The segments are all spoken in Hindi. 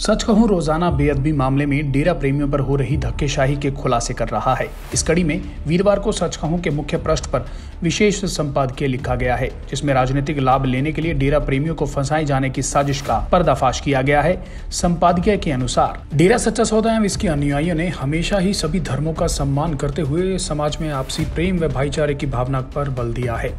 सच कहूं रोजाना बेअदबी मामले में डेरा प्रेमियों पर हो रही धक्केशाही के खुलासे कर रहा है इस कड़ी में वीरवार को सच कहूं के मुख्य पृष्ठ पर विशेष संपादकीय लिखा गया है जिसमें राजनीतिक लाभ लेने के लिए डेरा प्रेमियों को फंसाए जाने की साजिश का पर्दाफाश किया गया है संपादकीय के अनुसार डेरा सच्चा सौदा एवं इसके अनुयायियों ने हमेशा ही सभी धर्मों का सम्मान करते हुए समाज में आपसी प्रेम व भाईचारे की भावना पर बल दिया है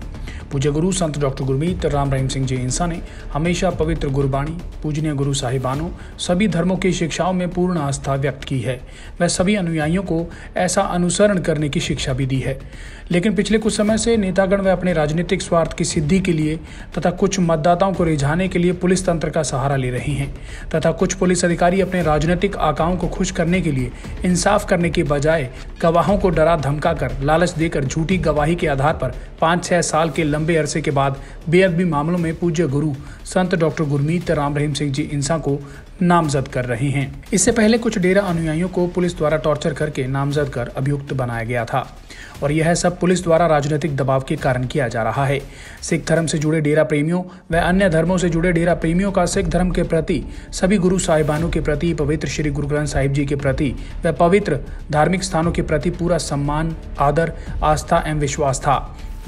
पूज्य गुरु संत डॉक्टर गुरमीत राम रहीम सिंह जी इंसा ने हमेशा पवित्र गुरबाणी पूजनीय गुरु साहिबानों सभी धर्मों की शिक्षाओं में पूर्ण आस्था व्यक्त की है वह सभी अनुयायियों को ऐसा अनुसरण करने की शिक्षा भी दी है लेकिन पिछले कुछ समय से नेतागण व अपने राजनीतिक स्वार्थ की सिद्धि के लिए तथा कुछ मतदाताओं को रिझाने के लिए पुलिस तंत्र का सहारा ले रहे हैं तथा कुछ पुलिस अधिकारी अपने राजनीतिक आकाओं को खुश करने के लिए इंसाफ करने के बजाय गवाहों को डरा धमका कर लालच देकर झूठी गवाही के आधार पर पाँच छह साल के लंबे लंबे अरसे के बाद बेअदबी मामलों में पूज्य गुरु संत डॉक्टर गुरमीत राम रहीम सिंह जी इंसा को नामजद कर रहे हैं इससे पहले कुछ डेरा अनुयायियों को पुलिस द्वारा टॉर्चर करके नामजद कर अभियुक्त बनाया गया था और यह सब पुलिस द्वारा राजनीतिक दबाव के कारण किया जा रहा है सिख धर्म से जुड़े डेरा प्रेमियों व अन्य धर्मों से जुड़े डेरा प्रेमियों का सिख धर्म के प्रति सभी गुरु साहिबानों के प्रति पवित्र श्री गुरु ग्रंथ साहिब जी के प्रति व पवित्र धार्मिक स्थानों के प्रति पूरा सम्मान आदर आस्था एवं विश्वास था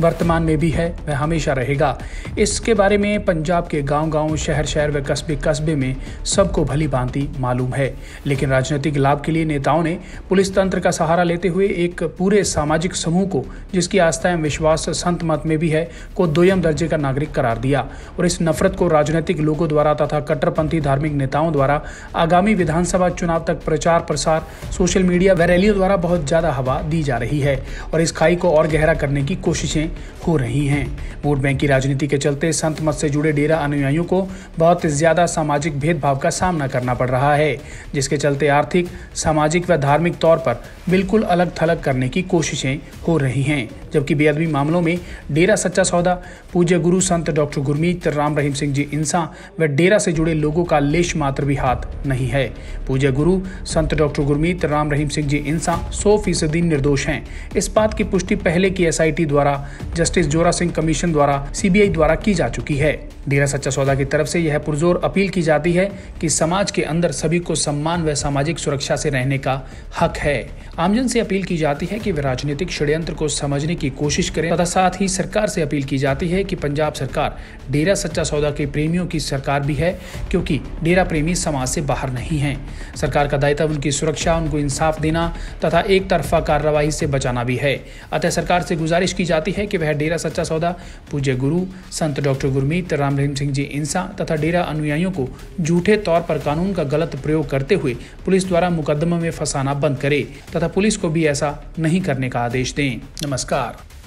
वर्तमान में भी है वह हमेशा रहेगा इसके बारे में पंजाब के गांव-गांव, शहर-शहर व कस्बे-कस्बे में सबको भली भांति मालूम है लेकिन राजनीतिक लाभ के लिए नेताओं ने पुलिस तंत्र का सहारा लेते हुए एक पूरे सामाजिक समूह को जिसकी आस्था एवं विश्वास संत मत में भी है को दोयम दर्जे का नागरिक करार दिया और इस नफरत को राजनीतिक लोगों द्वारा तथा कट्टरपंथी धार्मिक नेताओं द्वारा आगामी विधानसभा चुनाव तक प्रचार प्रसार सोशल मीडिया व रैलियों द्वारा बहुत ज़्यादा हवा दी जा रही है और इस खाई को और गहरा करने की कोशिशें हो रही हैं वोट बैंक की राजनीति के चलते संत मत से जुड़े डेरा अनुयायियों को बहुत ज्यादा सामाजिक भेदभाव का सामना करना पड़ रहा है जिसके चलते आर्थिक सामाजिक व धार्मिक तौर पर बिल्कुल अलग थलग करने की कोशिशें हो रही हैं जबकि बेअदबी मामलों में डेरा सच्चा सौदा पूज्य गुरु संत डॉक्टर गुरमीत राम रहीम सिंह जी इंसा व डेरा से जुड़े लोगों का लेश मात्र भी हाथ नहीं है पूज्य गुरु संत डॉक्टर गुरमीत राम रहीम सिंह जी इंसा सौ फीसदी निर्दोष हैं इस बात की पुष्टि पहले की एसआईटी द्वारा जस्टिस जोरा सिंह कमीशन द्वारा सीबीआई द्वारा की जा चुकी है डेरा सच्चा सौदा की तरफ से यह पुरजोर अपील की जाती है कि समाज के अंदर सभी को सम्मान व सामाजिक सुरक्षा से रहने का हक है आमजन से अपील की जाती है कि वे राजनीतिक षड्यंत्र को समझने की कोशिश करें तथा साथ ही सरकार से अपील की जाती है कि पंजाब सरकार डेरा सच्चा सौदा के प्रेमियों की सरकार भी है क्योंकि डेरा प्रेमी समाज से बाहर नहीं है सरकार का दायित्व उनकी सुरक्षा उनको इंसाफ देना तथा एक तरफा कार्रवाई से बचाना भी है अतः सरकार से गुजारिश की जाती है है कि वह डेरा सच्चा सौदा पूज्य गुरु संत डॉक्टर गुरमीत राम रहीम सिंह जी इंसा तथा डेरा अनुयायियों को झूठे तौर पर कानून का गलत प्रयोग करते हुए पुलिस द्वारा मुकदमे में फंसाना बंद करे तथा पुलिस को भी ऐसा नहीं करने का आदेश दें नमस्कार